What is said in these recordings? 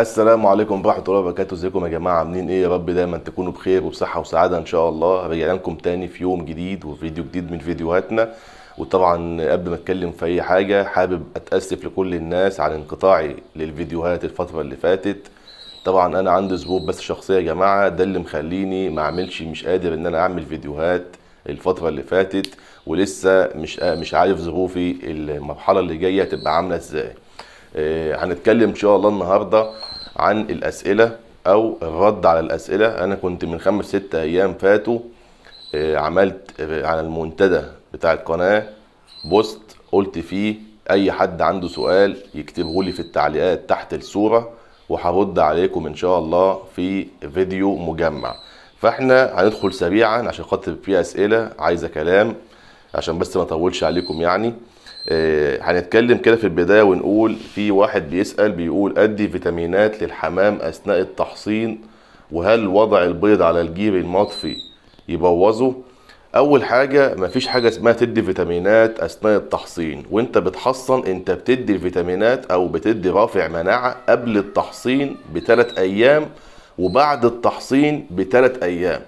السلام عليكم ورحمه الله وبركاته ازيكم يا جماعه عاملين ايه يا رب دايما تكونوا بخير وبصحه وسعاده ان شاء الله رجعنا لكم تاني في يوم جديد وفيديو جديد من فيديوهاتنا وطبعا قبل ما اتكلم في اي حاجه حابب اتاسف لكل الناس على انقطاعي للفيديوهات الفتره اللي فاتت طبعا انا عندي ظروف بس شخصيه يا جماعه ده اللي مخليني ما اعملش مش قادر ان انا اعمل فيديوهات الفتره اللي فاتت ولسه مش مش عارف ظروفي المرحله اللي جايه هتبقى عامله ازاي آه، هنتكلم ان شاء الله النهارده عن الاسئله او الرد على الاسئله انا كنت من خمس ست ايام فاتوا آه، عملت آه، على المنتدى بتاع القناه بوست قلت فيه اي حد عنده سؤال يكتبه لي في التعليقات تحت الصوره وهرد عليكم ان شاء الله في فيديو مجمع فاحنا هندخل سريعا عشان خاطر في اسئله عايزه كلام عشان بس ما اطولش عليكم يعني آه، هنتكلم كده في البدايه ونقول في واحد بيسال بيقول ادي فيتامينات للحمام اثناء التحصين وهل وضع البيض على الجيب المطفي يبوظه اول حاجه مفيش حاجه اسمها تدي فيتامينات اثناء التحصين وانت بتحصن انت بتدي الفيتامينات او بتدي رافع مناعه قبل التحصين بثلاث ايام وبعد التحصين بثلاث ايام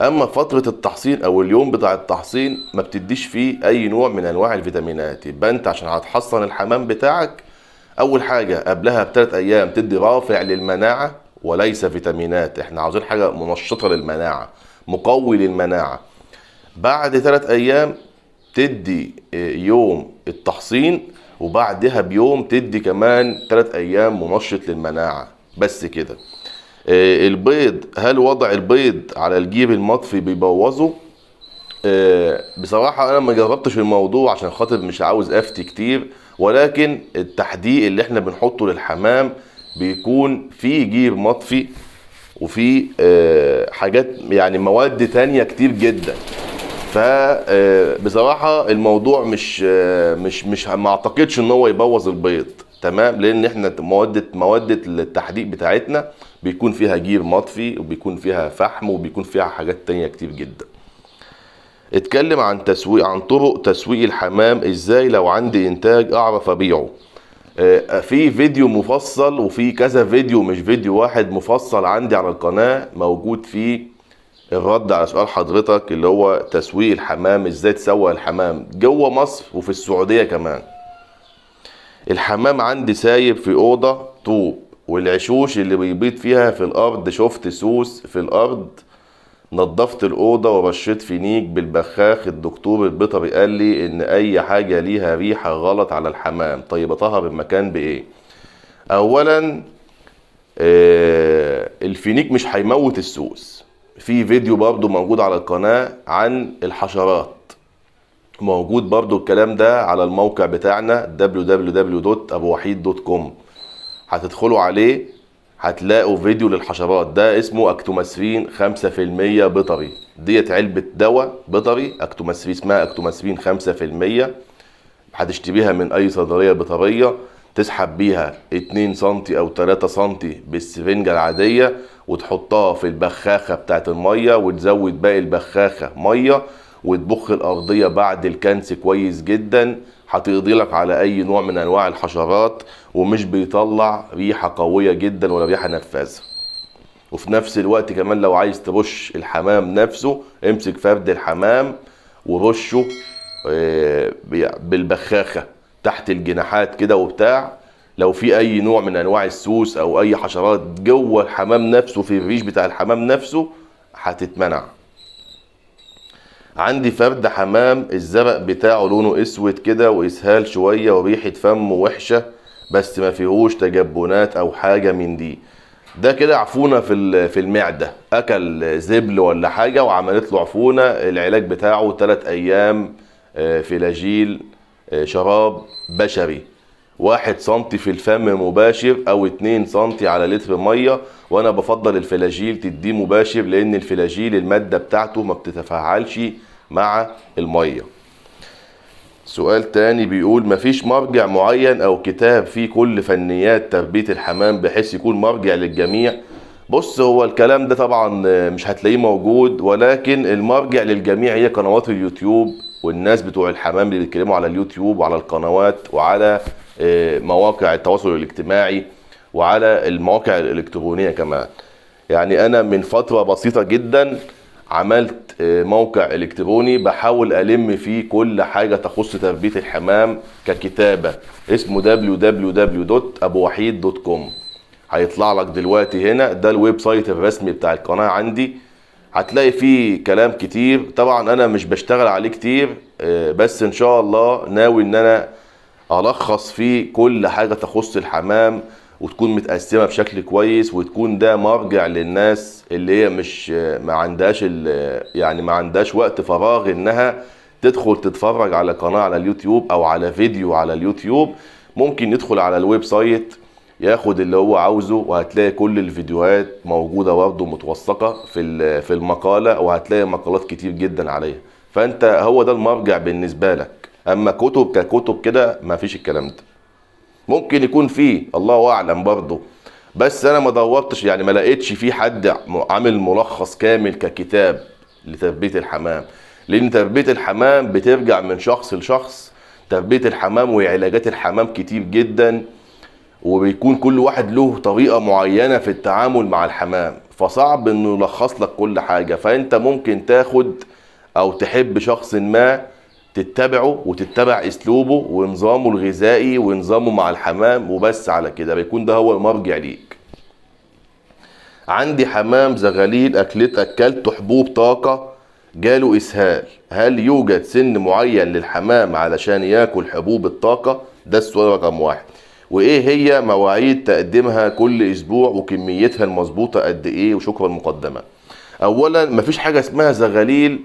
اما فتره التحصين او اليوم بتاع التحصين ما بتديش فيه اي نوع من انواع الفيتامينات يبقى انت عشان هتحصن الحمام بتاعك اول حاجه قبلها بثلاث ايام تدي رافع للمناعه وليس فيتامينات احنا عاوزين حاجه منشطه للمناعه مقوي للمناعه بعد ثلاث ايام تدي آه، يوم التحصين وبعدها بيوم تدي كمان ثلاث ايام منشط للمناعه بس كده آه، البيض هل وضع البيض على الجيب المطفي بيبوظه آه، بصراحة أنا ما جربتش الموضوع عشان خاطر مش عاوز أفتي كتير ولكن التحديق اللي احنا بنحطه للحمام بيكون فيه جيب مطفي وفي آه، حاجات يعني مواد تانية كتير جدا فبصراحة الموضوع مش مش مش ما اعتقدش ان هو يبوظ البيض تمام لان احنا مواد مواد التحديق بتاعتنا بيكون فيها جير مطفي وبيكون فيها فحم وبيكون فيها حاجات تانية كتير جدا اتكلم عن تسويق عن طرق تسويق الحمام ازاي لو عندي انتاج اعرف ابيعه آه، في فيديو مفصل وفي كذا فيديو مش فيديو واحد مفصل عندي على القناة موجود فيه الرد على سؤال حضرتك اللي هو تسويق الحمام ازاي تسوق الحمام جوه مصر وفي السعودية كمان الحمام عندي سايب في اوضه طوب والعشوش اللي بيبيض فيها في الارض شفت سوس في الارض نظفت الأوضة ورشيت فينيك بالبخاخ الدكتور البيطري قال لي إن أي حاجة ليها ريحة غلط على الحمام طيب أطهر المكان بإيه؟ أولا آه الفينيك مش هيموت السوس في فيديو برضه موجود على القناة عن الحشرات موجود برضو الكلام ده على الموقع بتاعنا www.abowahid.com هتدخلوا عليه هتلاقوا فيديو للحشرات ده اسمه اكتوماسفين 5% بيطري ديت علبة دواء بيطري اكتوماسفين اسمها اكتوماسفين 5% هتشتريها من اي صيدلية بيطرية تسحب بيها 2 سم او 3 سم بالسفنجة العادية وتحطها في البخاخة بتاعت المية وتزود باقي البخاخة مية وتبخ الارضيه بعد الكنس كويس جدا هتقضي لك على اي نوع من انواع الحشرات ومش بيطلع ريحه قويه جدا ولا ريحه نفاذه وفي نفس الوقت كمان لو عايز ترش الحمام نفسه امسك فرد الحمام ورشه آه، بالبخاخه تحت الجناحات كده وبتاع لو في اي نوع من انواع السوس او اي حشرات جوه الحمام نفسه في الريش بتاع الحمام نفسه هتتمنع عندي فرد حمام الزرق بتاعه لونه اسود كده واسهال شويه وريحه فمه وحشه بس ما فيهوش تجبنات او حاجه من دي ده كده عفونه في في المعده اكل زبل ولا حاجه وعملت له عفونه العلاج بتاعه ثلاث ايام آه، فلاجيل آه، شراب بشري واحد سنتي في الفم مباشر او اتنين سنتي على لتر ميه وانا بفضل الفلاجيل تديه مباشر لان الفلاجيل الماده بتاعته ما بتتفاعلش مع الميه سؤال تاني بيقول مفيش مرجع معين او كتاب فيه كل فنيات تربيه الحمام بحيث يكون مرجع للجميع بص هو الكلام ده طبعا مش هتلاقيه موجود ولكن المرجع للجميع هي قنوات اليوتيوب والناس بتوع الحمام اللي بيتكلموا على اليوتيوب وعلى القنوات وعلى آه، مواقع التواصل الاجتماعي وعلى المواقع الالكترونيه كمان يعني انا من فتره بسيطه جدا عملت آه، موقع الكتروني بحاول الم فيه كل حاجه تخص تربيه الحمام ككتابه اسمه www.abowahid.com هيطلع لك دلوقتي هنا ده الويب سايت الرسمي بتاع القناه عندي هتلاقي فيه كلام كتير طبعا انا مش بشتغل عليه كتير آه، بس ان شاء الله ناوي ان انا الخص فيه كل حاجه تخص الحمام وتكون متقسمه بشكل كويس وتكون ده مرجع للناس اللي هي مش آه، ما عندهاش آه، يعني ما عندهاش وقت فراغ انها تدخل تتفرج على قناه على اليوتيوب او على فيديو على اليوتيوب ممكن يدخل على الويب سايت ياخد اللي هو عاوزه وهتلاقي كل الفيديوهات موجوده برضه متوثقه في في المقاله وهتلاقي مقالات كتير جدا عليها فانت هو ده المرجع بالنسبه لك اما كتب ككتب كده ما فيش الكلام ده ممكن يكون فيه الله اعلم برضه بس انا ما دورتش يعني ما لقيتش في حد عامل ملخص كامل ككتاب لتربيه الحمام لان تربيه الحمام بترجع من شخص لشخص تربيه الحمام وعلاجات الحمام كتير جدا وبيكون كل واحد له طريقه معينه في التعامل مع الحمام فصعب انه يلخص لك كل حاجه فانت ممكن تاخد او تحب شخص ما تتبعه وتتبع اسلوبه ونظامه الغذائي ونظامه مع الحمام وبس على كده بيكون ده هو المرجع ليك عندي حمام زغاليل اكلت اكلته حبوب طاقه جاله اسهال هل يوجد سن معين للحمام علشان ياكل حبوب الطاقه ده السؤال رقم واحد وايه هي مواعيد تقديمها كل اسبوع وكميتها المظبوطه قد ايه وشكرا مقدما اولا مفيش حاجه اسمها زغاليل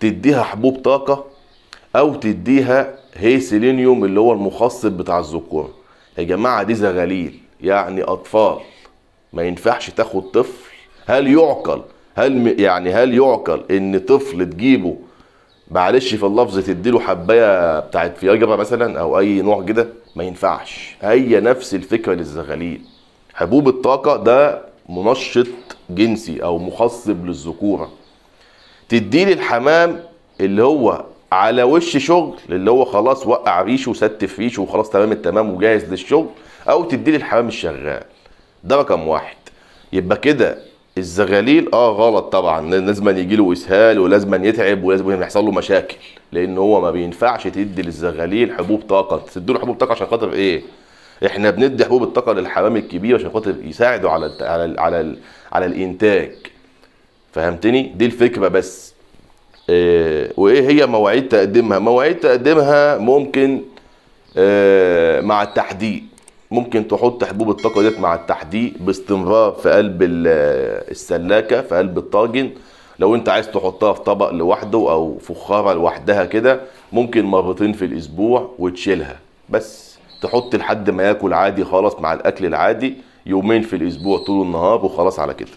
تديها حبوب طاقه او تديها هي سيلينيوم اللي هو المخصب بتاع الذكور يا جماعه دي زغاليل يعني اطفال ما ينفعش تاخد طفل هل يعقل هل يعني هل يعقل ان طفل تجيبه معلش في اللفظ تديله حبايه بتاعت فياجرا مثلا او اي نوع كده ما ينفعش هي نفس الفكره للزغاليل حبوب الطاقه ده منشط جنسي او مخصب للذكوره لي الحمام اللي هو على وش شغل اللي هو خلاص وقع ريشه وستف ريشه وخلاص تمام التمام وجاهز للشغل او لي الحمام الشغال ده رقم واحد يبقى كده الزغاليل اه غلط طبعا لازم يجي له اسهال ولازم يتعب ولازم يحصل له مشاكل لان هو ما بينفعش تدي للزغاليل حبوب طاقه تدي له حبوب طاقه عشان خاطر ايه احنا بندي حبوب الطاقه للحمام الكبير عشان خاطر يساعده على ال على ال على, على الانتاج فهمتني دي الفكره بس إيه وايه هي مواعيد تقديمها مواعيد تقديمها ممكن إيه مع التحديد ممكن تحط حبوب الطاقه ديت مع التحديق باستمرار في قلب السلاكه في قلب الطاجن لو انت عايز تحطها في طبق لوحده او فخاره لوحدها كده ممكن مرتين في الاسبوع وتشيلها بس تحط لحد ما ياكل عادي خالص مع الاكل العادي يومين في الاسبوع طول النهار وخلاص على كده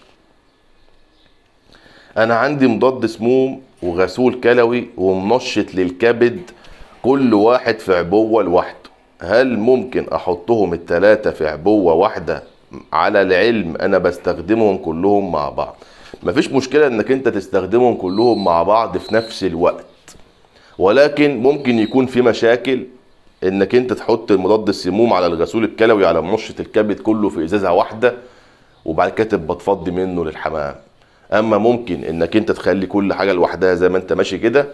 انا عندي مضاد سموم وغسول كلوي ومنشط للكبد كل واحد في عبوه لوحده هل ممكن احطهم التلاتة في عبوة واحدة على العلم انا بستخدمهم كلهم مع بعض مفيش مشكلة انك انت تستخدمهم كلهم مع بعض في نفس الوقت ولكن ممكن يكون في مشاكل انك انت تحط مضاد السموم على الغسول الكلوي على منشط الكبد كله في ازازة واحدة وبعد كده تبقى تفضي منه للحمام اما ممكن انك انت تخلي كل حاجة لوحدها زي ما انت ماشي كده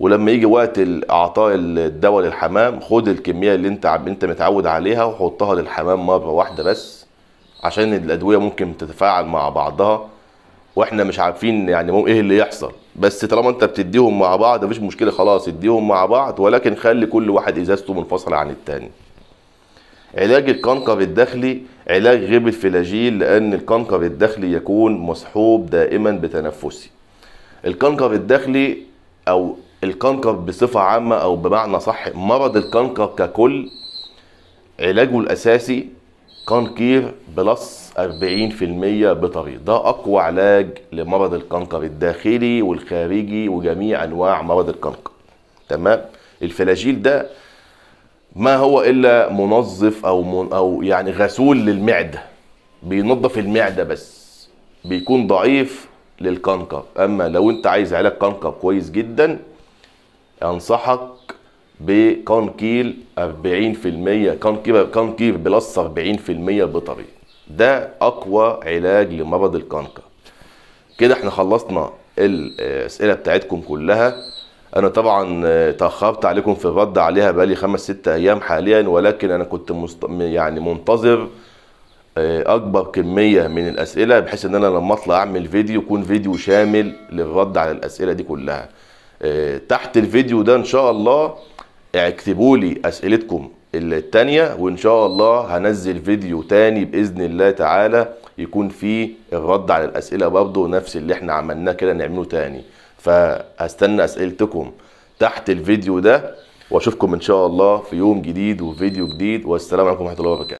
ولما يجي وقت اعطاء الدواء للحمام خد الكميه اللي انت انت متعود عليها وحطها للحمام مره واحده بس عشان الادويه ممكن تتفاعل مع بعضها واحنا مش عارفين يعني ايه اللي يحصل بس طالما انت بتديهم مع بعض مفيش مشكله خلاص اديهم مع بعض ولكن خلي كل واحد ازازته منفصله عن التاني علاج الكنكر الداخلي علاج غيب الفلاجيل لان الكنكر الداخلي يكون مصحوب دائما بتنفسي الكنكر الداخلي او الكانكر بصفه عامه او بمعنى صح مرض الكانكر ككل علاجه الاساسي كانكير بلس 40% بطري ده اقوى علاج لمرض الكانكر الداخلي والخارجي وجميع انواع مرض الكانكر تمام الفلاجيل ده ما هو الا منظف او من او يعني غسول للمعده بينظف المعده بس بيكون ضعيف للكانكر اما لو انت عايز علاج كانكر كويس جدا انصحك بكونكيل 40% كونكيل كونكيل بلس 40% بطريقه ده اقوى علاج لمرض الكانكا كده احنا خلصنا الاسئله بتاعتكم كلها انا طبعا آه، تاخرت عليكم في الرد عليها بقالي خمس ست ايام حاليا ولكن انا كنت مست... يعني منتظر آه، اكبر كميه من الاسئله بحيث ان انا لما اطلع اعمل فيديو يكون فيديو شامل للرد على الاسئله دي كلها آه، تحت الفيديو ده ان شاء الله اكتبوا لي اسئلتكم التانية وان شاء الله هنزل فيديو تاني باذن الله تعالى يكون فيه الرد على الاسئلة برضه نفس اللي احنا عملناه كده نعمله تاني فاستنى اسئلتكم تحت الفيديو ده واشوفكم ان شاء الله في يوم جديد وفيديو جديد والسلام عليكم ورحمة الله وبركاته